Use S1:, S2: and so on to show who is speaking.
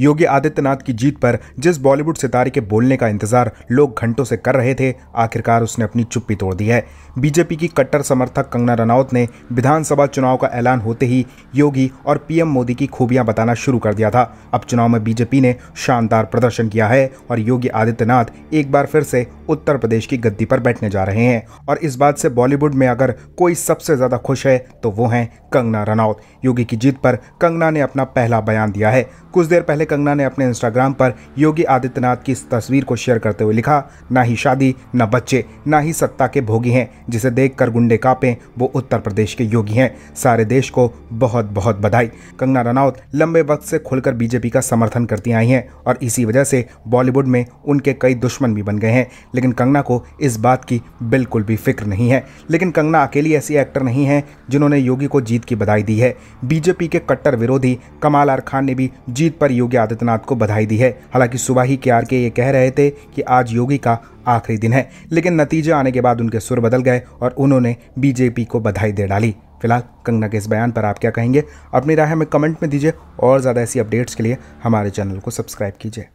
S1: योगी आदित्यनाथ की जीत पर जिस बॉलीवुड सितारे के बोलने का इंतजार लोग घंटों से कर रहे थे आखिरकार उसने अपनी चुप्पी तोड़ दी है बीजेपी की कट्टर समर्थक कंगना रनौत ने विधानसभा चुनाव का ऐलान होते ही योगी और पीएम मोदी की खूबियां बताना शुरू कर दिया था अब चुनाव में बीजेपी ने शानदार प्रदर्शन किया है और योगी आदित्यनाथ एक बार फिर से उत्तर प्रदेश की गद्दी पर बैठने जा रहे हैं और इस बात से बॉलीवुड में अगर कोई सबसे ज़्यादा खुश है तो वो हैं कंगना रनौत योगी की जीत पर कंगना ने अपना पहला बयान दिया है कुछ देर पहले कंगना ने अपने इंस्टाग्राम पर योगी आदित्यनाथ की इस तस्वीर को शेयर करते हुए लिखा ना ही शादी ना बच्चे ना ही सत्ता के भोगी हैं जिसे देखकर गुंडे कापे वो उत्तर प्रदेश के योगी हैं सारे देश को बहुत बहुत बधाई कंगना रनौत लंबे वक्त से खुलकर बीजेपी का समर्थन करती आई हैं और इसी वजह से बॉलीवुड में उनके कई दुश्मन भी बन गए हैं लेकिन कंगना को इस बात की बिल्कुल भी फिक्र नहीं है लेकिन कंगना अकेली ऐसी एक्टर नहीं है जिन्होंने योगी को जीत की बधाई दी है बीजेपी के कट्टर विरोधी कमाल आर खान ने भी जीत पर योगी आदित्यनाथ को बधाई दी है हालांकि सुबह ही के आर के ये कह रहे थे कि आज योगी का आखिरी दिन है लेकिन नतीजे आने के बाद उनके सुर बदल गए और उन्होंने बीजेपी को बधाई दे डाली फिलहाल कंगना के इस बयान पर आप क्या कहेंगे अपनी राय हमें कमेंट में दीजिए और ज़्यादा ऐसी अपडेट्स के लिए हमारे चैनल को सब्सक्राइब कीजिए